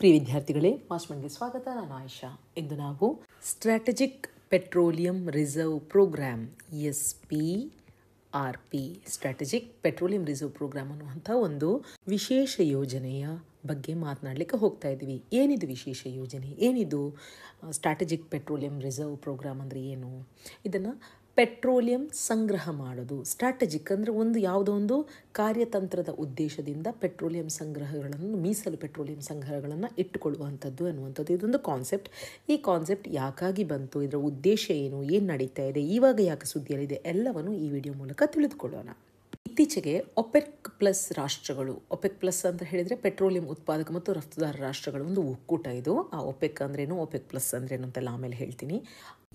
ಪ್ರಿಯ ವಿದ್ಯಾರ್ಥಿಗಳೇ ಮಾಸ್ಮನ್ಗೆ ಸ್ವಾಗತ ನಾನು ಆಯಿಷಾ ಇಂದು ನಾವು strategic petroleum reserve programme S P R P strategic petroleum reserve programme ಅನ್ನುವಂಥ ಒಂದು ವಿಶೇಷ ಯೋಜನೆಯ ಬಗ್ಗೆ ಮಾತನಾಡಲಿಕ್ಕೆ ಹೋಗ್ತಾ ಇದ್ದೀವಿ ಏನಿದು ವಿಶೇಷ ಯೋಜನೆ ಏನಿದು ಸ್ಟ್ರಾಟಜಿಕ್ ಪೆಟ್ರೋಲಿಯಂ ರಿಸರ್ವ್ ಪ್ರೋಗ್ರಾಮ್ ಅಂದರೆ ಏನು ಇದನ್ನು ಪೆಟ್ರೋಲಿಯಂ ಸಂಗ್ರಹ ಮಾಡೋದು ಸ್ಟ್ರಾಟಜಿಕ್ ಅಂದರೆ ಒಂದು ಯಾವುದೋ ಒಂದು ಕಾರ್ಯತಂತ್ರದ ಉದ್ದೇಶದಿಂದ ಪೆಟ್ರೋಲಿಯಂ ಸಂಗ್ರಹಗಳನ್ನು ಮೀಸಲು ಪೆಟ್ರೋಲಿಯಂ ಸಂಗ್ರಹಗಳನ್ನು ಇಟ್ಟುಕೊಳ್ಳುವಂಥದ್ದು ಅನ್ನುವಂಥದ್ದು ಇದೊಂದು ಕಾನ್ಸೆಪ್ಟ್ ಈ ಕಾನ್ಸೆಪ್ಟ್ ಯಾಕಾಗಿ ಬಂತು ಇದರ ಉದ್ದೇಶ ಏನು ಏನು ನಡೀತಾ ಇದೆ ಇವಾಗ ಯಾಕೆ ಸುದ್ದಿಯಲ್ಲಿದೆ ಎಲ್ಲವನ್ನು ಈ ವಿಡಿಯೋ ಮೂಲಕ ತಿಳಿದುಕೊಳ್ಳೋಣ ಇತ್ತೀಚೆಗೆ ಒಪೆಕ್ ಪ್ಲಸ್ ರಾಷ್ಟ್ರಗಳು ಒಪೆಕ್ ಪ್ಲಸ್ ಅಂತ ಹೇಳಿದರೆ ಪೆಟ್ರೋಲಿಯಂ ಉತ್ಪಾದಕ ಮತ್ತು ರಫ್ತುದಾರ ರಾಷ್ಟ್ರಗಳ ಒಂದು ಒಕ್ಕೂಟ ಇದು ಆ ಒಪೆಕ್ ಅಂದ್ರೇನು ಒಪೆಕ್ ಪ್ಲಸ್ ಅಂದ್ರೇನು ಅಂತೆಲ್ಲ ಆಮೇಲೆ ಹೇಳ್ತೀನಿ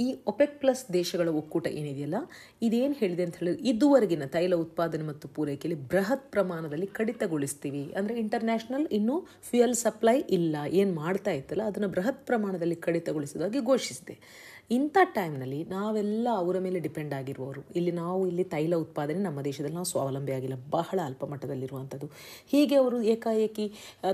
ಈ ಒಪೆಕ್ ಪ್ಲಸ್ ದೇಶಗಳ ಒಕ್ಕೂಟ ಏನಿದೆಯಲ್ಲ ಇದೇನು ಹೇಳಿದೆ ಅಂತ ಹೇಳಿದ್ರೆ ಇದುವರೆಗಿನ ತೈಲ ಉತ್ಪಾದನೆ ಮತ್ತು ಪೂರೈಕೆಯಲ್ಲಿ ಬೃಹತ್ ಪ್ರಮಾಣದಲ್ಲಿ ಕಡಿತಗೊಳಿಸ್ತೀವಿ ಅಂದರೆ ಇಂಟರ್ನ್ಯಾಷನಲ್ ಇನ್ನೂ ಫ್ಯೂಯಲ್ ಸಪ್ಲೈ ಇಲ್ಲ ಏನು ಮಾಡ್ತಾ ಇತ್ತಲ್ಲ ಅದನ್ನು ಬೃಹತ್ ಪ್ರಮಾಣದಲ್ಲಿ ಕಡಿತಗೊಳಿಸೋದಾಗಿ ಘೋಷಿಸಿದೆ ಇಂಥ ಟೈಮ್ನಲ್ಲಿ ನಾವೆಲ್ಲ ಅವರ ಮೇಲೆ ಡಿಪೆಂಡ್ ಆಗಿರುವವರು ಇಲ್ಲಿ ನಾವು ಇಲ್ಲಿ ತೈಲ ಉತ್ಪಾದನೆ ನಮ್ಮ ದೇಶದಲ್ಲಿ ನಾವು ಸ್ವಾವಲಂಬಿ ಆಗಿಲ್ಲ ಬಹಳ ಅಲ್ಪ ಮಟ್ಟದಲ್ಲಿರುವಂಥದ್ದು ಹೀಗೆ ಅವರು ಏಕಾಏಕಿ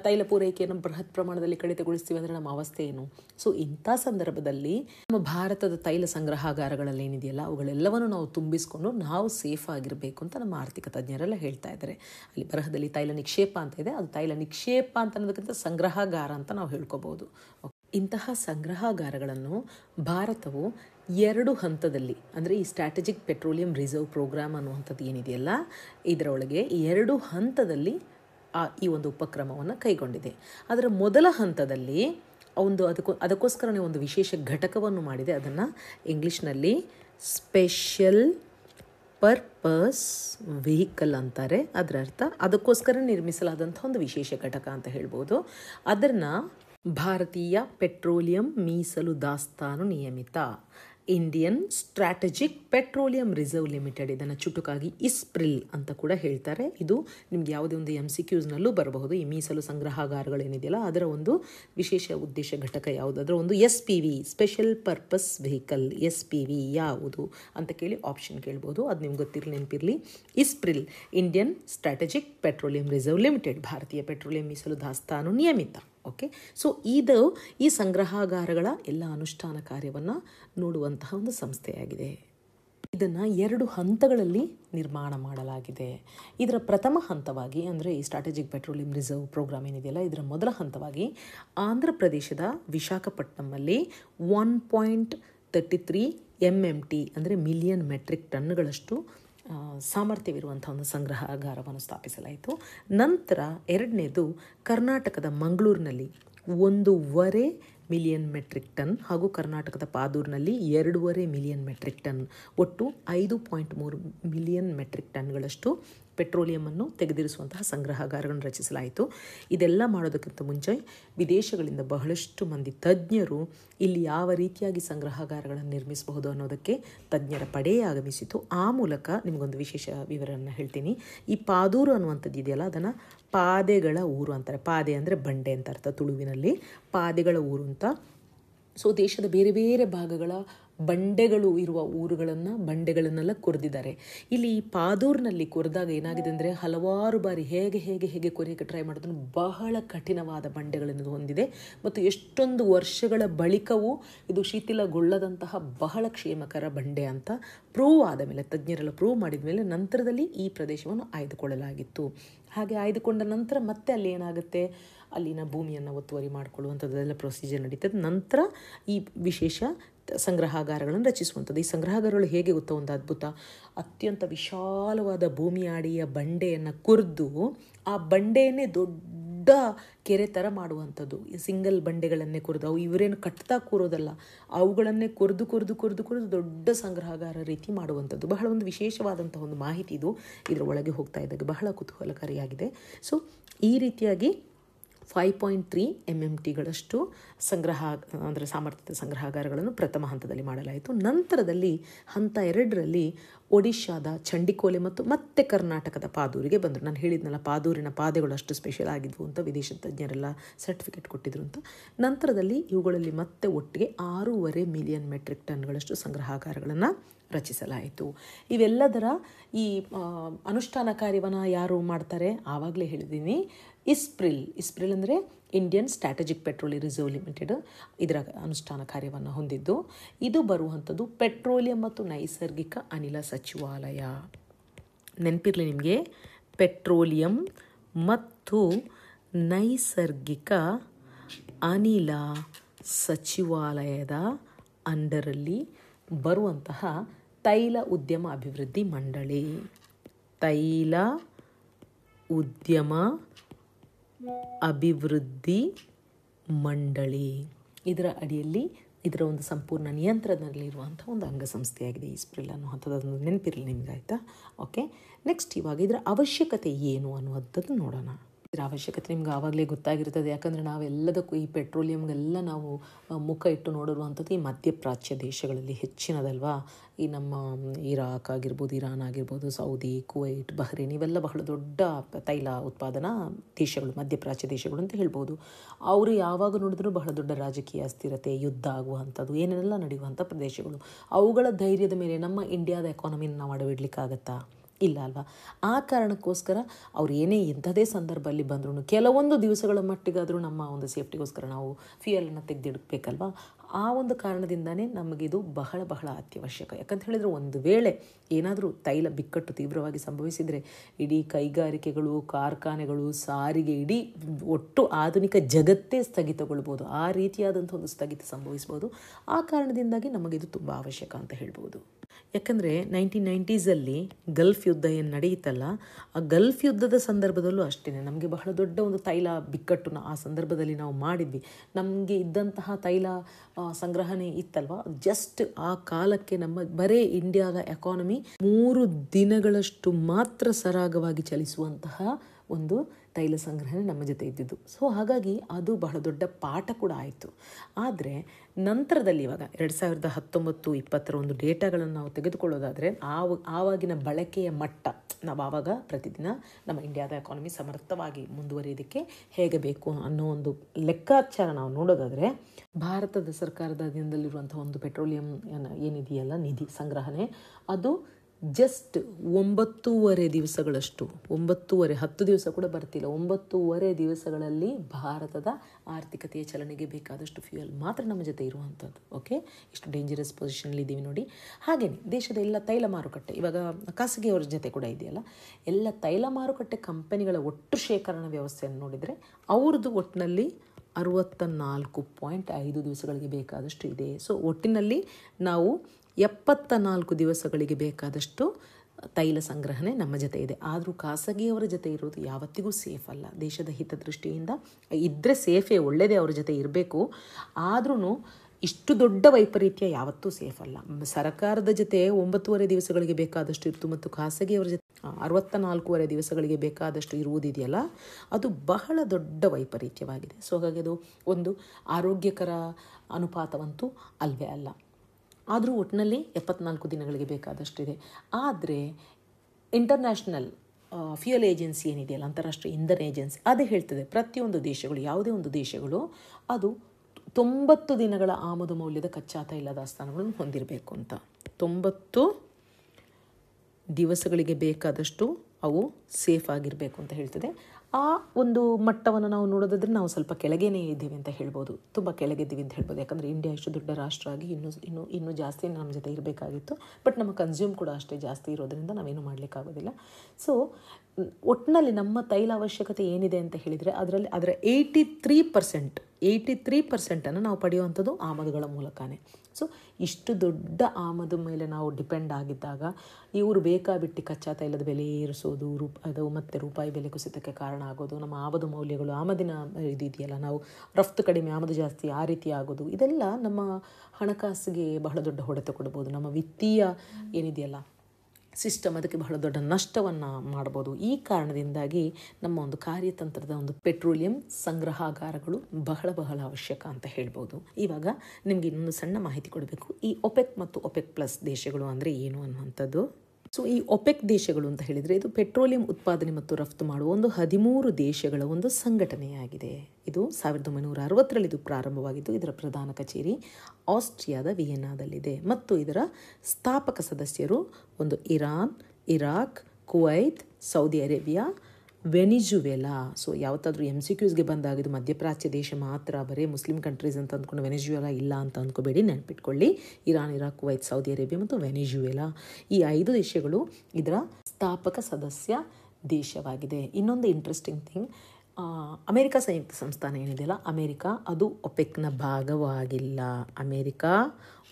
ತೈಲ ಪೂರೈಕೆಯನ್ನು ಬೃಹತ್ ಪ್ರಮಾಣದಲ್ಲಿ ಕಡಿತಗೊಳಿಸ್ತೀವಿ ಅಂದರೆ ನಮ್ಮ ಅವಸ್ಥೆ ಏನು ಸೊ ಇಂಥ ಸಂದರ್ಭದಲ್ಲಿ ನಮ್ಮ ಭಾರತದ ತೈಲ ಸಂಗ್ರಹಾಗಾರಗಳಲ್ಲಿ ಏನಿದೆಯಲ್ಲ ಅವುಗಳೆಲ್ಲವನ್ನು ನಾವು ತುಂಬಿಸಿಕೊಂಡು ನಾವು ಸೇಫ್ ಆಗಿರಬೇಕು ಅಂತ ನಮ್ಮ ಆರ್ಥಿಕ ತಜ್ಞರೆಲ್ಲ ಹೇಳ್ತಾ ಇದ್ದಾರೆ ಅಲ್ಲಿ ಬರಹದಲ್ಲಿ ತೈಲ ನಿಕ್ಷೇಪ ಅಂತ ಇದೆ ಅದು ತೈಲ ನಿಕ್ಷೇಪ ಅಂತ ಅನ್ನೋದಕ್ಕಿಂತ ಸಂಗ್ರಹಾಗಾರ ಅಂತ ನಾವು ಹೇಳ್ಕೋಬಹುದು ಇಂತಹ ಸಂಗ್ರಹಾಗಾರಗಳನ್ನು ಭಾರತವು ಎರಡು ಹಂತದಲ್ಲಿ ಅಂದರೆ ಈ ಸ್ಟ್ರಾಟಜಿಕ್ ಪೆಟ್ರೋಲಿಯಂ ರಿಸರ್ವ್ ಪ್ರೋಗ್ರಾಮ್ ಅನ್ನುವಂಥದ್ದು ಏನಿದೆಯಲ್ಲ ಇದರೊಳಗೆ ಎರಡು ಹಂತದಲ್ಲಿ ಆ ಈ ಒಂದು ಉಪಕ್ರಮವನ್ನು ಕೈಗೊಂಡಿದೆ ಅದರ ಮೊದಲ ಹಂತದಲ್ಲಿ ಒಂದು ಅದಕ್ಕೋ ಅದಕ್ಕೋಸ್ಕರನೇ ಒಂದು ವಿಶೇಷ ಘಟಕವನ್ನು ಮಾಡಿದೆ ಅದನ್ನು ಇಂಗ್ಲೀಷ್ನಲ್ಲಿ ಸ್ಪೆಷಲ್ ಪರ್ಪಸ್ ವೆಹಿಕಲ್ ಅಂತಾರೆ ಅದರ ಅರ್ಥ ಅದಕ್ಕೋಸ್ಕರ ನಿರ್ಮಿಸಲಾದಂಥ ಒಂದು ವಿಶೇಷ ಘಟಕ ಅಂತ ಹೇಳ್ಬೋದು ಅದನ್ನು ಭಾರತೀಯ ಪೆಟ್ರೋಲಿಯಂ ಮೀಸಲು ದಾಸ್ತಾನು ನಿಯಮಿತ Indian Strategic petroleum Reserve Limited ಇದನ್ನು ಚುಟುಕಾಗಿ ಇಸ್ಪ್ರಿಲ್ ಅಂತ ಕೂಡ ಹೇಳ್ತಾರೆ ಇದು ನಿಮ್ಗೆ ಯಾವುದೇ ಒಂದು ಎಮ್ ಸಿ ಕ್ಯೂಸ್ನಲ್ಲೂ ಬರಬಹುದು ಈ ಮೀಸಲು ಸಂಗ್ರಹಗಾರಗಳೇನಿದೆಯಲ್ಲ ಅದರ ಒಂದು ವಿಶೇಷ ಉದ್ದೇಶ ಘಟಕ ಯಾವುದು ಅದರ ಒಂದು S P V special purpose vehicle S P V ಯಾವುದು ಅಂತ ಕೇಳಿ ಆಪ್ಷನ್ ಕೇಳ್ಬೋದು ಅದು ನಿಮ್ಗೆ ಗೊತ್ತಿರಲಿ ನೆನಪಿರಲಿ ISPRL Indian Strategic petroleum Reserve Limited ಭಾರತೀಯ ಪೆಟ್ರೋಲಿಯಂ ಮೀಸಲು ದಾಸ್ತಾನು ನಿಯಮಿತ ಓಕೆ ಸೊ ಇದು ಈ ಸಂಗ್ರಹಾಗಾರಗಳ ಎಲ್ಲ ಅನುಷ್ಠಾನ ಕಾರ್ಯವನ್ನು ನೋಡುವಂತಹ ಒಂದು ಸಂಸ್ಥೆಯಾಗಿದೆ ಇದನ್ನು ಎರಡು ಹಂತಗಳಲ್ಲಿ ನಿರ್ಮಾಣ ಮಾಡಲಾಗಿದೆ ಇದರ ಪ್ರಥಮ ಹಂತವಾಗಿ ಅಂದರೆ ಈ ಸ್ಟ್ರಾಟಜಿಕ್ ಪೆಟ್ರೋಲಿಯಂ ರಿಸರ್ವ್ ಪ್ರೋಗ್ರಾಮ್ ಏನಿದೆಯಲ್ಲ ಇದರ ಮೊದಲ ಹಂತವಾಗಿ ಆಂಧ್ರ ಪ್ರದೇಶದ ವಿಶಾಖಪಟ್ಟಣಂನಲ್ಲಿ one point thirty three M M T ಅಂದರೆ ಮಿಲಿಯನ್ ಮೆಟ್ರಿಕ್ ಟನ್ಗಳಷ್ಟು ಸಾಮರ್ಥ್ಯವಿರುವಂಥ ಒಂದು ಸಂಗ್ರಹಾಗಾರವನ್ನು ಸ್ಥಾಪಿಸಲಾಯಿತು ನಂತರ ಎರಡನೇದು ಕರ್ನಾಟಕದ ಮಂಗಳೂರಿನಲ್ಲಿ ಒಂದೂವರೆ ಮಿಲಿಯನ್ ಮೆಟ್ರಿಕ್ ಟನ್ ಹಾಗೂ ಕರ್ನಾಟಕದ ಪಾದೂರಿನಲ್ಲಿ ಎರಡೂವರೆ ಮಿಲಿಯನ್ ಮೆಟ್ರಿಕ್ ಟನ್ ಒಟ್ಟು ಐದು ಪಾಯಿಂಟ್ ಮೂರು ಮಿಲಿಯನ್ ಮೆಟ್ರಿಕ್ ಟನ್ಗಳಷ್ಟು ಪೆಟ್ರೋಲಿಯಮನ್ನು ತೆಗೆದಿರಿಸುವಂತಹ ಸಂಗ್ರಹಗಾರಗಳನ್ನು ರಚಿಸಲಾಯಿತು ಇದೆಲ್ಲ ಮಾಡೋದಕ್ಕಿಂತ ಮುಂಚೆ ವಿದೇಶಗಳಿಂದ ಬಹಳಷ್ಟು ಮಂದಿ ತಜ್ಞರು ಇಲ್ಲಿ ಯಾವ ರೀತಿಯಾಗಿ ಸಂಗ್ರಹಗಾರಗಳನ್ನು ನಿರ್ಮಿಸಬಹುದು ಅನ್ನೋದಕ್ಕೆ ತಜ್ಞರ ಪಡೆಯೇ ಆಗಮಿಸಿತು ಆ ಮೂಲಕ ನಿಮಗೊಂದು ವಿಶೇಷ ವಿವರವನ್ನು ಹೇಳ್ತೀನಿ ಈ ಪಾದೂರು ಅನ್ನುವಂಥದ್ದು ಇದೆಯಲ್ಲ ಅದನ್ನು ಪಾದೆಗಳ ಊರು ಅಂತಾರೆ ಪಾದೆ ಅಂದರೆ ಬಂಡೆ ಅಂತ ಅರ್ಥ ತುಳುವಿನಲ್ಲಿ ಪಾದೆಗಳ ಊರು ಅಂತ ಸೊ ದೇಶದ ಬೇರೆ ಬೇರೆ ಭಾಗಗಳ ಬಂಡೆಗಳು ಇರುವ ಊರುಗಳನ್ನು ಬಂಡೆಗಳನ್ನೆಲ್ಲ ಕೊರೆದಿದ್ದಾರೆ ಇಲ್ಲಿ ಪಾದೂರ್ನಲ್ಲಿ ಕೊರೆದಾಗ ಏನಾಗಿದೆ ಅಂದರೆ ಹಲವಾರು ಬಾರಿ ಹೇಗೆ ಹೇಗೆ ಹೇಗೆ ಕೊರೆಯೋಕ್ಕೆ ಟ್ರೈ ಮಾಡಿದ್ರು ಬಹಳ ಕಠಿಣವಾದ ಬಂಡೆಗಳನ್ನು ಹೊಂದಿದೆ ಮತ್ತು ಎಷ್ಟೊಂದು ವರ್ಷಗಳ ಬಳಿಕವೂ ಇದು ಶಿಥಿಲಗೊಳ್ಳದಂತಹ ಬಹಳ ಕ್ಷೇಮಕರ ಬಂಡೆ ಅಂತ ಪ್ರೂವ್ ಆದ ಮೇಲೆ ತಜ್ಞರೆಲ್ಲ ಪ್ರೂವ್ ಮಾಡಿದ ಮೇಲೆ ನಂತರದಲ್ಲಿ ಈ ಪ್ರದೇಶವನ್ನು ಆಯ್ದುಕೊಳ್ಳಲಾಗಿತ್ತು ಹಾಗೆ ಆಯ್ದುಕೊಂಡ ನಂತರ ಮತ್ತೆ ಅಲ್ಲಿ ಏನಾಗುತ್ತೆ ಅಲ್ಲಿನ ಭೂಮಿಯನ್ನು ಒತ್ತುವರಿ ಮಾಡಿಕೊಳ್ಳುವಂಥದ್ದೆಲ್ಲ ಪ್ರೊಸೀಜರ್ ನಡೀತದೆ ನಂತರ ಈ ವಿಶೇಷ ಸಂಗ್ರಹಾಗಾರಗಳನ್ನು ರಚಿಸುವಂಥದ್ದು ಈ ಸಂಗ್ರಹಾಗಾರಗಳು ಹೇಗೆ ಗೊತ್ತ ಒಂದು ಅದ್ಭುತ ಅತ್ಯಂತ ವಿಶಾಲವಾದ ಭೂಮಿಯಾಡಿಯ ಬಂಡೆಯನ್ನು ಕುರಿದು ಆ ಬಂಡೆಯನ್ನೇ ದೊಡ್ಡ ಕೆರೆ ಥರ ಮಾಡುವಂಥದ್ದು ಸಿಂಗಲ್ ಬಂಡೆಗಳನ್ನೇ ಕುರಿದು ಅವು ಇವರೇನು ಕಟ್ತಾ ಕೂರೋದಲ್ಲ ಅವುಗಳನ್ನೇ ಕುರಿದು ಕುರಿದು ಕುರಿದು ಕುರಿದು ದೊಡ್ಡ ಸಂಗ್ರಹಗಾರ ರೀತಿ ಮಾಡುವಂಥದ್ದು ಬಹಳ ಒಂದು ವಿಶೇಷವಾದಂಥ ಒಂದು ಮಾಹಿತಿ ಇದು ಇದರ ಒಳಗೆ ಹೋಗ್ತಾ ಇದ್ದಾಗ ಬಹಳ ಕುತೂಹಲಕಾರಿಯಾಗಿದೆ ಸೊ ಈ ರೀತಿಯಾಗಿ five point three M M ಟಿಗಳಷ್ಟು ಸಂಗ್ರಹ ಅಂದರೆ ಸಾಮರ್ಥ್ಯದ ಸಂಗ್ರಹಾಗಾರಗಳನ್ನು ಪ್ರಥಮ ಹಂತದಲ್ಲಿ ಮಾಡಲಾಯಿತು ನಂತರದಲ್ಲಿ ಹಂತ ಎರಡರಲ್ಲಿ ಒಡಿಶಾದ ಚಂಡಿಕೋಲೆ ಮತ್ತು ಮತ್ತೆ ಕರ್ನಾಟಕದ ಪಾದೂರಿಗೆ ಬಂದರು ನಾನು ಹೇಳಿದ್ನಲ್ಲ ಪಾದೂರಿನ ಪಾದೆಗಳು ಅಷ್ಟು ಸ್ಪೆಷಲ್ ಆಗಿದ್ವು ಅಂತ ವಿದೇಶ ತಜ್ಞರೆಲ್ಲ ಸರ್ಟಿಫಿಕೇಟ್ ಕೊಟ್ಟಿದ್ರು ಅಂತ ನಂತರದಲ್ಲಿ ಇವುಗಳಲ್ಲಿ ಮತ್ತೆ ಒಟ್ಟಿಗೆ ಆರೂವರೆ ಮಿಲಿಯನ್ ಮೆಟ್ರಿಕ್ ಟನ್ಗಳಷ್ಟು ಸಂಗ್ರಹಾಗಾರಗಳನ್ನು ರಚಿಸಲಾಯಿತು ಇವೆಲ್ಲದರ ಈ ಅನುಷ್ಠಾನ ಕಾರ್ಯವನ್ನು ಯಾರು ಮಾಡ್ತಾರೆ ಆವಾಗಲೇ ಹೇಳಿದ್ದೀನಿ ಇಸ್ಪ್ರಿಲ್ ಇಸ್ಪ್ರಿಲ್ ಅಂದರೆ Indian Strategic petroleum Reserve Limited ಇದರ ಅನುಷ್ಠಾನ ಕಾರ್ಯವನ್ನು ಹೊಂದಿದ್ದು ಇದು ಬರುವಂಥದ್ದು ಪೆಟ್ರೋಲಿಯಂ ಮತ್ತು ನೈಸರ್ಗಿಕ ಅನಿಲ ಸಚಿವಾಲಯ ನೆನಪಿರಲಿ ನಿಮಗೆ ಪೆಟ್ರೋಲಿಯಂ ಮತ್ತು ನೈಸರ್ಗಿಕ ಅನಿಲ ಸಚಿವಾಲಯದ ಅಂಡರಲ್ಲಿ ಬರುವಂತಹ ತೈಲ ಉದ್ಯಮ ಅಭಿವೃದ್ಧಿ ಮಂಡಳಿ ತೈಲ ಉದ್ಯಮ ಅಭಿವೃದ್ಧಿ ಮಂಡಳಿ ಇದರ ಅಡಿಯಲ್ಲಿ ಇದರ ಒಂದು ಸಂಪೂರ್ಣ ನಿಯಂತ್ರಣದಲ್ಲಿರುವಂಥ ಒಂದು ಅಂಗಸಂಸ್ಥೆಯಾಗಿದೆ ಸ್ಪ್ರಿಲ್ ಅನ್ನೋ ಅಂಥದ್ದು ನೆನಪಿರಲಿ ನಿಮ್ಗೆ ಆಯಿತಾ ಓಕೆ ನೆಕ್ಸ್ಟ್ ಇವಾಗ ಇದರ ಅವಶ್ಯಕತೆ ಏನು ಅನ್ನುವಂಥದ್ದು ನೋಡೋಣ ಇದರ ಅವಶ್ಯಕತೆ ನಿಮ್ಗೆ ಆವಾಗಲೇ ಗೊತ್ತಾಗಿರ್ತದೆ ಯಾಕಂದರೆ ನಾವೆಲ್ಲದಕ್ಕೂ ಈ ಪೆಟ್ರೋಲಿಯಂಗೆಲ್ಲ ನಾವು ಮುಖ ಇಟ್ಟು ನೋಡಿರುವಂಥದ್ದು ಈ ಮಧ್ಯಪ್ರಾಚ್ಯ ದೇಶಗಳಲ್ಲಿ ಹೆಚ್ಚಿನದಲ್ವಾ ಈ ನಮ್ಮ ಇರಾಕ್ ಆಗಿರ್ಬೋದು ಇರಾನ್ ಆಗಿರ್ಬೋದು ಸೌದಿ ಕುವೈಟ್ ಬಹ್ರೇನ್ ಇವೆಲ್ಲ ಬಹಳ ದೊಡ್ಡ ತೈಲ ಉತ್ಪಾದನಾ ದೇಶಗಳು ಮಧ್ಯಪ್ರಾಚ್ಯ ದೇಶಗಳು ಅಂತ ಹೇಳ್ಬೋದು ಅವರು ಯಾವಾಗ ನೋಡಿದ್ರು ಬಹಳ ದೊಡ್ಡ ರಾಜಕೀಯ ಅಸ್ಥಿರತೆ ಯುದ್ಧ ಆಗುವಂಥದ್ದು ಏನೆಲ್ಲ ನಡೆಯುವಂಥ ಪ್ರದೇಶಗಳು ಅವುಗಳ ಧೈರ್ಯದ ಮೇಲೆ ನಮ್ಮ ಇಂಡಿಯಾದ ಎಕಾನಮಿನ ನಾವು ಅಡವಿಡ್ಲಿಕ್ಕಾಗತ್ತಾ ಇಲ್ಲ ಅಲ್ವಾ ಆ ಕಾರಣಕ್ಕೋಸ್ಕರ ಅವ್ರು ಏನೇ ಎಂಥದೇ ಸಂದರ್ಭದಲ್ಲಿ ಬಂದ್ರೂ ಕೆಲವೊಂದು ದಿವಸಗಳ ಮಟ್ಟಿಗಾದರೂ ನಮ್ಮ ಒಂದು ಸೇಫ್ಟಿಗೋಸ್ಕರ ನಾವು ಫಿಯಲನ್ನು ತೆಗೆದಿಡ್ಬೇಕಲ್ವಾ ಆ ಒಂದು ಕಾರಣದಿಂದನೇ ನಮಗಿದು ಬಹಳ ಬಹಳ ಅತ್ಯವಶ್ಯಕ ಯಾಕಂತ ಹೇಳಿದರೆ ಒಂದು ವೇಳೆ ಏನಾದರೂ ತೈಲ ಬಿಕ್ಕಟ್ಟು ತೀವ್ರವಾಗಿ ಸಂಭವಿಸಿದರೆ ಇಡೀ ಕೈಗಾರಿಕೆಗಳು ಕಾರ್ಖಾನೆಗಳು ಸಾರಿಗೆ ಇಡೀ ಒಟ್ಟು ಆಧುನಿಕ ಜಗತ್ತೇ ಸ್ಥಗಿತಗೊಳ್ಬೋದು ಆ ರೀತಿಯಾದಂಥ ಒಂದು ಸ್ಥಗಿತ ಸಂಭವಿಸ್ಬೋದು ಆ ಕಾರಣದಿಂದಾಗಿ ನಮಗಿದು ತುಂಬ ಅವಶ್ಯಕ ಅಂತ ಹೇಳ್ಬೋದು ಯಾಕಂದರೆ ನೈನ್ಟೀನ್ ನೈಂಟೀಸಲ್ಲಿ ಗಲ್ಫ್ ಯುದ್ಧ ಏನು ನಡೆಯುತ್ತಲ್ಲ ಆ ಗಲ್ಫ್ ಯುದ್ಧದ ಸಂದರ್ಭದಲ್ಲೂ ಅಷ್ಟೇ ನಮಗೆ ಬಹಳ ದೊಡ್ಡ ಒಂದು ತೈಲ ಬಿಕ್ಕಟ್ಟನ್ನು ಆ ಸಂದರ್ಭದಲ್ಲಿ ನಾವು ಮಾಡಿದ್ವಿ ನಮಗೆ ಇದ್ದಂತಹ ತೈಲ ಸಂಗ್ರಹಣೆ ಇತ್ತಲ್ವಾ ಜಸ್ಟ್ ಆ ಕಾಲಕ್ಕೆ ನಮ್ಮ ಬರೇ ಇಂಡಿಯಾದ ಎಕಾನಮಿ ಮೂರು ದಿನಗಳಷ್ಟು ಮಾತ್ರ ಸರಾಗವಾಗಿ ಚಲಿಸುವಂತಹ ಒಂದು ತೈಲ ಸಂಗ್ರಹಣೆ ನಮ್ಮ ಜೊತೆ ಇದ್ದಿದ್ದು ಸೊ ಹಾಗಾಗಿ ಅದು ಬಹಳ ದೊಡ್ಡ ಪಾಠ ಕೂಡ ಆಯಿತು ಆದರೆ ನಂತರದಲ್ಲಿ ಇವಾಗ ಎರಡು ಸಾವಿರದ ಹತ್ತೊಂಬತ್ತು ಇಪ್ಪತ್ತರ ಒಂದು ಡೇಟಾಗಳನ್ನು ನಾವು ತೆಗೆದುಕೊಳ್ಳೋದಾದರೆ ಆವ ಆವಾಗಿನ ಬಳಕೆಯ ಮಟ್ಟ ನಾವು ಆವಾಗ ಪ್ರತಿದಿನ ನಮ್ಮ ಇಂಡಿಯಾದ ಎಕಾನಮಿ ಸಮರ್ಥವಾಗಿ ಮುಂದುವರಿಯೋದಕ್ಕೆ ಹೇಗೆ ಬೇಕು ಅನ್ನೋ ಒಂದು ಲೆಕ್ಕಾಚಾರ ನಾವು ನೋಡೋದಾದರೆ ಭಾರತದ ಸರ್ಕಾರದ ದಿನದಲ್ಲಿರುವಂಥ ಒಂದು ಪೆಟ್ರೋಲಿಯಂ ಏನಿದೆಯಲ್ಲ ನಿಧಿ ಸಂಗ್ರಹಣೆ ಅದು ಜಸ್ಟ್ ಒಂಬತ್ತೂವರೆ ದಿವಸಗಳಷ್ಟು ಒಂಬತ್ತೂವರೆ ಹತ್ತು ದಿವಸ ಕೂಡ ಬರ್ತಿಲ್ಲ ಒಂಬತ್ತೂವರೆ ದಿವಸಗಳಲ್ಲಿ ಭಾರತದ ಆರ್ಥಿಕತೆಯ ಚಲನೆಗೆ ಬೇಕಾದಷ್ಟು ಫ್ಯೂಯಲ್ ಮಾತ್ರ ನಮ್ಮ ಜೊತೆ ಇರುವಂಥದ್ದು ಓಕೆ ಇಷ್ಟು ಡೇಂಜರಸ್ ಪೊಸಿಷನಲ್ಲಿ ಇದ್ದೀವಿ ನೋಡಿ ಹಾಗೇ ದೇಶದ ಎಲ್ಲ ತೈಲ ಮಾರುಕಟ್ಟೆ ಇವಾಗ ಖಾಸಗಿಯವರ ಜೊತೆ ಕೂಡ ಇದೆಯಲ್ಲ ಎಲ್ಲ ತೈಲ ಮಾರುಕಟ್ಟೆ ಕಂಪನಿಗಳ ಒಟ್ಟು ಶೇಖರಣಾ ವ್ಯವಸ್ಥೆಯನ್ನು ನೋಡಿದರೆ ಅವ್ರದ್ದು ಒಟ್ಟಿನಲ್ಲಿ ಅರುವತ್ತ ನಾಲ್ಕು ಪಾಯಿಂಟ್ ಐದು ದಿವಸಗಳಿಗೆ ಬೇಕಾದಷ್ಟು ಇದೆ ಸೊ ಒಟ್ಟಿನಲ್ಲಿ ನಾವು ಎಪ್ಪತ್ತ ನಾಲ್ಕು ದಿವಸಗಳಿಗೆ ಬೇಕಾದಷ್ಟು ತೈಲ ಸಂಗ್ರಹಣೆ ನಮ್ಮ ಜೊತೆ ಇದೆ ಆದರೂ ಖಾಸಗಿಯವರ ಜೊತೆ ಇರೋದು ಯಾವತ್ತಿಗೂ ಸೇಫ್ ಅಲ್ಲ ದೇಶದ ಹಿತದೃಷ್ಟಿಯಿಂದ ಇದ್ದರೆ ಸೇಫೇ ಒಳ್ಳೆಯದೇ ಅವರ ಜೊತೆ ಇರಬೇಕು ಆದ್ರೂ ಇಷ್ಟು ದೊಡ್ಡ ವೈಪರೀತ್ಯ ಯಾವತ್ತೂ ಸೇಫ್ ಅಲ್ಲ ಸರ್ಕಾರದ ಜೊತೆ ಒಂಬತ್ತೂವರೆ ದಿವಸಗಳಿಗೆ ಬೇಕಾದಷ್ಟು ಇತ್ತು ಮತ್ತು ಖಾಸಗಿಯವರ ಜೊತೆ ಅರವತ್ತ ನಾಲ್ಕೂವರೆ ದಿವಸಗಳಿಗೆ ಬೇಕಾದಷ್ಟು ಇರುವುದಿದೆಯಲ್ಲ ಅದು ಬಹಳ ದೊಡ್ಡ ವೈಪರೀತ್ಯವಾಗಿದೆ ಸೊ ಹಾಗಾಗಿ ಅದು ಒಂದು ಆರೋಗ್ಯಕರ ಅನುಪಾತವಂತೂ ಅಲ್ವೇ ಅಲ್ಲ ಆದರೂ ಒಟ್ಟಿನಲ್ಲಿ ಎಪ್ಪತ್ನಾಲ್ಕು ದಿನಗಳಿಗೆ ಬೇಕಾದಷ್ಟಿದೆ ಆದರೆ ಇಂಟರ್ನ್ಯಾಷನಲ್ ಫ್ಯೂಯಲ್ ಏಜೆನ್ಸಿ ಏನಿದೆಯಲ್ಲ ಅಂತಾರಾಷ್ಟ್ರೀಯ ಇಂಧನ ಏಜೆನ್ಸಿ ಅದು ಹೇಳ್ತದೆ ಪ್ರತಿಯೊಂದು ದೇಶಗಳು ಯಾವುದೇ ಒಂದು ದೇಶಗಳು ಅದು ತೊಂಬತ್ತು ದಿನಗಳ ಆಮದು ಮೌಲ್ಯದ ಕಚ್ಚಾ ತೈಲ ಸ್ಥಾನಗಳನ್ನು ಹೊಂದಿರಬೇಕು ಅಂತ ತೊಂಬತ್ತು ದಿವಸಗಳಿಗೆ ಬೇಕಾದಷ್ಟು ಅವು ಸೇಫ್ ಆಗಿರಬೇಕು ಅಂತ ಹೇಳ್ತದೆ ಆ ಒಂದು ಮಟ್ಟವನ್ನು ನಾವು ನೋಡೋದಾದ್ರೆ ನಾವು ಸ್ವಲ್ಪ ಕೆಳಗೆನೇ ಇದ್ದೀವಿ ಅಂತ ಹೇಳ್ಬೋದು ತುಂಬ ಇದ್ದೀವಿ ಅಂತ ಹೇಳ್ಬೋದು ಯಾಕಂದರೆ ಇಂಡಿಯಾ ಇಷ್ಟು ದೊಡ್ಡ ರಾಷ್ಟ್ರ ಆಗಿ ಇನ್ನೂ ಇನ್ನೂ ಇನ್ನೂ ಜಾಸ್ತಿ ನಮ್ಮ ಜೊತೆ ಇರಬೇಕಾಗಿತ್ತು ಬಟ್ ನಮ್ಮ ಕನ್ಸ್ಯೂಮ್ ಕೂಡ ಅಷ್ಟೇ ಜಾಸ್ತಿ ಇರೋದರಿಂದ ನಾವೇನು ಮಾಡಲಿಕ್ಕಾಗೋದಿಲ್ಲ ಸೊ ಒಟ್ಟಿನಲ್ಲಿ ನಮ್ಮ ತೈಲ ಅವಶ್ಯಕತೆ ಏನಿದೆ ಅಂತ ಹೇಳಿದರೆ ಅದರಲ್ಲಿ ಅದರ eighty three percent eighty three ಪರ್ಸೆಂಟನ್ನು ನಾವು ಪಡೆಯುವಂಥದ್ದು ಆಮದುಗಳ ಮೂಲಕನೇ ಸೊ ಇಷ್ಟು ದೊಡ್ಡ ಆಮದು ಮೇಲೆ ನಾವು ಡಿಪೆಂಡ್ ಆಗಿದ್ದಾಗ ಇವರು ಬೇಕಾಬಿಟ್ಟು ಕಚ್ಚಾ ತೈಲದ ಬೆಲೆ ಏರಿಸೋದು ರೂಪ ಅದು ಮತ್ತು ರೂಪಾಯಿ ಬೆಲೆ ಕುಸಿತಕ್ಕೆ ಕಾರಣ ಆಗೋದು ನಮ್ಮ ಆಮದು ಮೌಲ್ಯಗಳು ಆಮದಿನ ಇದೆಯಲ್ಲ ನಾವು ರಫ್ತು ಕಡಿಮೆ ಆಮದು ಜಾಸ್ತಿ ಆ ರೀತಿ ಆಗೋದು ಇದೆಲ್ಲ ನಮ್ಮ ಹಣಕಾಸಿಗೆ ಬಹಳ ದೊಡ್ಡ ಹೊಡೆತ ಕೊಡ್ಬೋದು ನಮ್ಮ ವಿತ್ತೀಯ ಏನಿದೆಯಲ್ಲ ಸಿಸ್ಟಮ್ ಅದಕ್ಕೆ ಬಹಳ ದೊಡ್ಡ ನಷ್ಟವನ್ನು ಮಾಡ್ಬೋದು ಈ ಕಾರಣದಿಂದಾಗಿ ನಮ್ಮ ಒಂದು ಕಾರ್ಯತಂತ್ರದ ಒಂದು ಪೆಟ್ರೋಲಿಯಂ ಸಂಗ್ರಹಾಗಾರಗಳು ಬಹಳ ಬಹಳ ಅವಶ್ಯಕ ಅಂತ ಹೇಳ್ಬೋದು ಇವಾಗ ನಿಮಗೆ ಇನ್ನೊಂದು ಸಣ್ಣ ಮಾಹಿತಿ ಕೊಡಬೇಕು ಈ ಒಪೆಕ್ ಮತ್ತು ಒಪೆಕ್ ಪ್ಲಸ್ ದೇಶಗಳು ಅಂದರೆ ಏನು ಅನ್ನುವಂಥದ್ದು ಸೊ ಈ ಒಪೆಕ್ ದೇಶಗಳು ಅಂತ ಹೇಳಿದರೆ ಇದು ಪೆಟ್ರೋಲಿಯಂ ಉತ್ಪಾದನೆ ಮತ್ತು ರಫ್ತು ಮಾಡುವ ಒಂದು ಹದಿಮೂರು ದೇಶಗಳ ಒಂದು ಸಂಘಟನೆಯಾಗಿದೆ ಇದು ಸಾವಿರದ ಒಂಬೈನೂರ ಅರವತ್ತರಲ್ಲಿ ಇದು ಪ್ರಾರಂಭವಾಗಿದ್ದು ಇದರ ಪ್ರಧಾನ ಕಚೇರಿ ಆಸ್ಟ್ರಿಯಾದ ವಿಯೆನ್ನಾದಲ್ಲಿದೆ ಮತ್ತು ಇದರ ಸ್ಥಾಪಕ ಸದಸ್ಯರು ಒಂದು Iran Iraq Kuwait Saudi Arabia Venezuela so ಯಾವತ್ತಾದರೂ ಎಮ್ ಸಿ ಕ್ಯೂಸ್ಗೆ ಬಂದಾಗ ಇದು ಮಧ್ಯಪ್ರಾಚ್ಯ ದೇಶ ಮಾತ್ರ ಬರೀ ಮುಸ್ಲಿಂ ಕಂಟ್ರೀಸ್ ಅಂತ ಅಂದ್ಕೊಂಡು ವೆನಿಜುವೆಲಾ ಇಲ್ಲ ಅಂತ ಅಂದ್ಕೋಬೇಡಿ ನೆನಪಿಟ್ಕೊಳ್ಳಿ ಇರಾನ್ ಇರಾಕ್ ವೈತ್ ಸೌದಿ ಅರೇಬಿಯಾ ಮತ್ತು ವೆನಿಜುವೆಲಾ ಈ ಐದು ದೇಶಗಳು ಇದರ ಸ್ಥಾಪಕ ಸದಸ್ಯ ದೇಶವಾಗಿದೆ ಇನ್ನೊಂದು ಇಂಟ್ರೆಸ್ಟಿಂಗ್ ಥಿಂಗ್ ಅಮೇರಿಕಾ ಸಂಯುಕ್ತ ಸಂಸ್ಥಾನ ಏನಿದೆಯಲ್ಲ ಅಮೇರಿಕಾ ಅದು ಒಪೆಕ್ನ ಭಾಗವಾಗಿಲ್ಲ ಅಮೇರಿಕಾ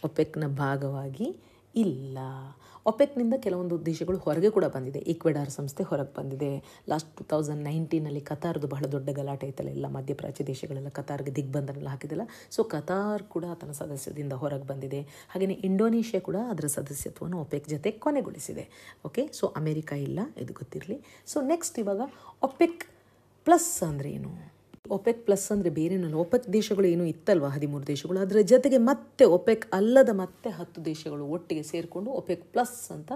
ಒಪೆಕ್ನ ಭಾಗವಾಗಿ ಇಲ್ಲ ಒಪೆಕ್ನಿಂದ ಕೆಲವೊಂದು ದೇಶಗಳು ಹೊರಗೆ ಕೂಡ ಬಂದಿದೆ ಈಕ್ವೆಡಾರ್ ಸಂಸ್ಥೆ ಹೊರಗೆ ಬಂದಿದೆ ಲಾಸ್ಟ್ ಟೂ ತೌಸಂಡ್ ನೈನ್ಟೀನಲ್ಲಿ ಕತಾರ್ದು ಬಹಳ ದೊಡ್ಡ ಗಲಾಟೆ ಐತಲ್ಲ ಎಲ್ಲ ಮಧ್ಯಪ್ರಾಚ್ಯ ದೇಶಗಳೆಲ್ಲ ಕತಾರ್ಗೆ ದಿಗ್ಬಂಧನೆಲ್ಲ ಹಾಕಿದೆಲ್ಲ ಸೊ ಕತಾರ್ ಕೂಡ ತನ್ನ ಸದಸ್ಯದಿಂದ ಹೊರಗೆ ಬಂದಿದೆ ಹಾಗೆಯೇ ಇಂಡೋನೇಷ್ಯಾ ಕೂಡ ಅದರ ಸದಸ್ಯತ್ವವನ್ನು ಒಪೆಕ್ ಜೊತೆ ಕೊನೆಗೊಳಿಸಿದೆ ಓಕೆ ಸೊ ಅಮೇರಿಕಾ ಇಲ್ಲ ಇದು ಗೊತ್ತಿರಲಿ ಸೊ ನೆಕ್ಸ್ಟ್ ಇವಾಗ ಒಪೆಕ್ ಪ್ಲಸ್ ಅಂದರೆ ಏನು ಒಪೆಕ್ ಪ್ಲಸ್ ಅಂದರೆ ಬೇರೆನಲ್ಲ ಒಪೆಕ್ ದೇಶಗಳು ಏನು ಇತ್ತಲ್ವ ಹದಿಮೂರು ದೇಶಗಳು ಅದರ ಜೊತೆಗೆ ಮತ್ತೆ ಒಪೆಕ್ ಅಲ್ಲದ ಮತ್ತೆ ಹತ್ತು ದೇಶಗಳು ಒಟ್ಟಿಗೆ ಸೇರಿಕೊಂಡು ಒಪೆಕ್ ಪ್ಲಸ್ ಅಂತ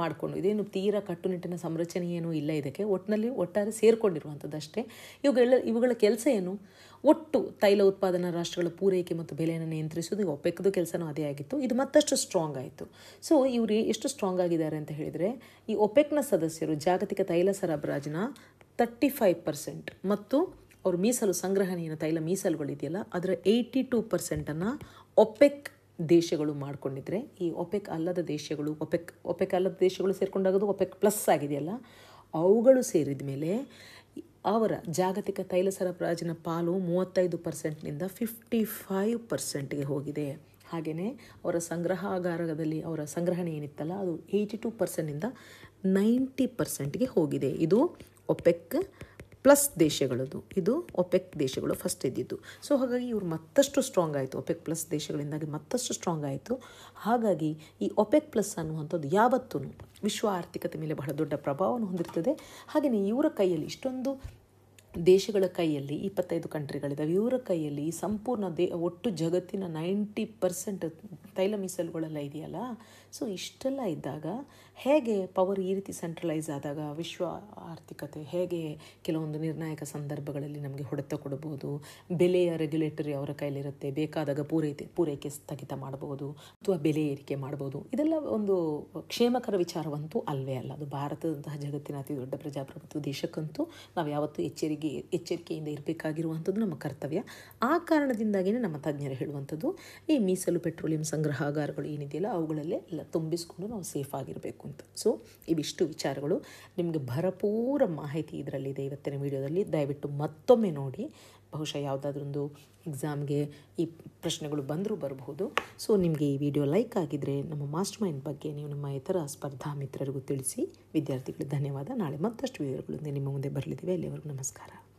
ಮಾಡಿಕೊಂಡು ಇದೇನು ತೀರಾ ಕಟ್ಟುನಿಟ್ಟಿನ ಸಂರಚನೆ ಏನೂ ಇಲ್ಲ ಇದಕ್ಕೆ ಒಟ್ಟಿನಲ್ಲಿ ಒಟ್ಟಾರೆ ಅಷ್ಟೇ ಇವುಗಳ ಇವುಗಳ ಕೆಲಸ ಏನು ಒಟ್ಟು ತೈಲ ಉತ್ಪಾದನಾ ರಾಷ್ಟ್ರಗಳ ಪೂರೈಕೆ ಮತ್ತು ಬೆಲೆಯನ್ನು ನಿಯಂತ್ರಿಸೋದು ಒಪೆಕ್ದು ಕೆಲಸನೂ ಅದೇ ಆಗಿತ್ತು ಇದು ಮತ್ತಷ್ಟು ಸ್ಟ್ರಾಂಗ್ ಆಯಿತು ಸೊ ಇವರು ಎಷ್ಟು ಸ್ಟ್ರಾಂಗ್ ಆಗಿದ್ದಾರೆ ಅಂತ ಹೇಳಿದರೆ ಈ ಒಪೆಕ್ನ ಸದಸ್ಯರು ಜಾಗತಿಕ ತೈಲ ಸರಬರಾಜಿನ ತರ್ಟಿ ಫೈವ್ ಪರ್ಸೆಂಟ್ ಮತ್ತು ಅವ್ರ ಮೀಸಲು ಸಂಗ್ರಹಣೆಯನ್ನು ತೈಲ ಮೀಸಲುಗಳಿದೆಯಲ್ಲ ಅದರ ಏಯ್ಟಿ ಟು ಪರ್ಸೆಂಟನ್ನು ಒಪೆಕ್ ದೇಶಗಳು ಮಾಡಿಕೊಂಡಿದ್ರೆ ಈ ಒಪೆಕ್ ಅಲ್ಲದ ದೇಶಗಳು ಒಪೆಕ್ ಒಪೆಕ್ ಅಲ್ಲದ ದೇಶಗಳು ಸೇರಿಕೊಂಡಾಗೋದು ಒಪೆಕ್ ಪ್ಲಸ್ ಆಗಿದೆಯಲ್ಲ ಅವುಗಳು ಸೇರಿದ ಮೇಲೆ ಅವರ ಜಾಗತಿಕ ತೈಲ ಸರಬರಾಜಿನ ಪಾಲು ಮೂವತ್ತೈದು ಪರ್ಸೆಂಟ್ನಿಂದ ಫಿಫ್ಟಿ ಫೈವ್ ಪರ್ಸೆಂಟ್ಗೆ ಹೋಗಿದೆ ಹಾಗೆಯೇ ಅವರ ಸಂಗ್ರಹಾಗಾರದಲ್ಲಿ ಅವರ ಸಂಗ್ರಹಣೆ ಏನಿತ್ತಲ್ಲ ಅದು ಏಯ್ಟಿ ಟು ಪರ್ಸೆಂಟ್ನಿಂದ ನೈಂಟಿ ಪರ್ಸೆಂಟ್ಗೆ ಹೋಗಿದೆ ಇದು ಒಪೆಕ್ ಪ್ಲಸ್ ದೇಶಗಳದು ಇದು ಒಪೆಕ್ ದೇಶಗಳು ಫಸ್ಟ್ ಇದ್ದಿದ್ದು ಸೊ ಹಾಗಾಗಿ ಇವರು ಮತ್ತಷ್ಟು ಸ್ಟ್ರಾಂಗ್ ಆಯಿತು ಒಪೆಕ್ ಪ್ಲಸ್ ದೇಶಗಳಿಂದಾಗಿ ಮತ್ತಷ್ಟು ಸ್ಟ್ರಾಂಗ್ ಆಯಿತು ಹಾಗಾಗಿ ಈ ಒಪೆಕ್ ಪ್ಲಸ್ ಅನ್ನುವಂಥದ್ದು ಯಾವತ್ತೂ ವಿಶ್ವ ಆರ್ಥಿಕತೆ ಮೇಲೆ ಬಹಳ ದೊಡ್ಡ ಪ್ರಭಾವವನ್ನು ಹೊಂದಿರ್ತದೆ ಹಾಗೆಯೇ ಇವರ ಕೈಯಲ್ಲಿ ಇಷ್ಟೊಂದು ದೇಶಗಳ ಕೈಯಲ್ಲಿ ಇಪ್ಪತ್ತೈದು ಕಂಟ್ರಿಗಳಿದ್ದಾವೆ ಇವರ ಕೈಯಲ್ಲಿ ಸಂಪೂರ್ಣ ದೇ ಒಟ್ಟು ಜಗತ್ತಿನ ನೈಂಟಿ ಪರ್ಸೆಂಟ್ ತೈಲ ಮೀಸಲುಗಳೆಲ್ಲ ಇದೆಯಲ್ಲ ಸೊ ಇಷ್ಟೆಲ್ಲ ಇದ್ದಾಗ ಹೇಗೆ ಪವರ್ ಈ ರೀತಿ ಸೆಂಟ್ರಲೈಸ್ ಆದಾಗ ವಿಶ್ವ ಆರ್ಥಿಕತೆ ಹೇಗೆ ಕೆಲವೊಂದು ನಿರ್ಣಾಯಕ ಸಂದರ್ಭಗಳಲ್ಲಿ ನಮಗೆ ಹೊಡೆತ ಕೊಡಬಹುದು ಬೆಲೆಯ ರೆಗ್ಯುಲೇಟರಿ ಅವರ ಕೈಲಿರುತ್ತೆ ಬೇಕಾದಾಗ ಪೂರೈಕೆ ಪೂರೈಕೆ ಸ್ಥಗಿತ ಮಾಡಬಹುದು ಅಥವಾ ಬೆಲೆ ಏರಿಕೆ ಮಾಡಬಹುದು ಇದೆಲ್ಲ ಒಂದು ಕ್ಷೇಮಕರ ವಿಚಾರವಂತೂ ಅಲ್ಲವೇ ಅಲ್ಲ ಅದು ಭಾರತದಂತಹ ಜಗತ್ತಿನ ಅತಿ ದೊಡ್ಡ ಪ್ರಜಾಪ್ರಭುತ್ವ ದೇಶಕ್ಕಂತೂ ನಾವು ಯಾವತ್ತೂ ಎಚ್ಚರಿಕೆ ಎಚ್ಚರಿಕೆಯಿಂದ ಇರಬೇಕಾಗಿರುವಂಥದ್ದು ನಮ್ಮ ಕರ್ತವ್ಯ ಆ ಕಾರಣದಿಂದಾಗಿಯೇ ನಮ್ಮ ತಜ್ಞರು ಹೇಳುವಂಥದ್ದು ಈ ಮೀಸಲು ಪೆಟ್ರೋಲಿಯಂ ಸಂಗ್ರಹಾಗಾರಗಳು ಏನಿದೆಯಲ್ಲ ಅವುಗಳಲ್ಲೇ ತುಂಬಿಸ್ಕೊಂಡು ನಾವು ಸೇಫ್ ಆಗಿರಬೇಕು ಅಂತ ಸೊ ಇವಿಷ್ಟು ವಿಚಾರಗಳು ನಿಮಗೆ ಭರಪೂರ ಮಾಹಿತಿ ಇದರಲ್ಲಿದೆ ಇವತ್ತಿನ ವಿಡಿಯೋದಲ್ಲಿ ದಯವಿಟ್ಟು ಮತ್ತೊಮ್ಮೆ ನೋಡಿ ಬಹುಶಃ ಯಾವುದಾದ್ರೊಂದು ಎಕ್ಸಾಮ್ಗೆ ಈ ಪ್ರಶ್ನೆಗಳು ಬಂದರೂ ಬರಬಹುದು ಸೊ ನಿಮಗೆ ಈ ವಿಡಿಯೋ ಲೈಕ್ ಆಗಿದ್ದರೆ ನಮ್ಮ ಮಾಸ್ಟರ್ ಮೈಂಡ್ ಬಗ್ಗೆ ನೀವು ನಮ್ಮ ಇತರ ಸ್ಪರ್ಧಾ ಮಿತ್ರರಿಗೂ ತಿಳಿಸಿ ವಿದ್ಯಾರ್ಥಿಗಳು ಧನ್ಯವಾದ ನಾಳೆ ಮತ್ತಷ್ಟು ವಿವರಗಳೊಂದಿಗೆ ನಿಮ್ಮ ಮುಂದೆ ಬರಲಿದ್ದೀವಿ ಅಲ್ಲಿವರೆಗೂ ನಮಸ್ಕಾರ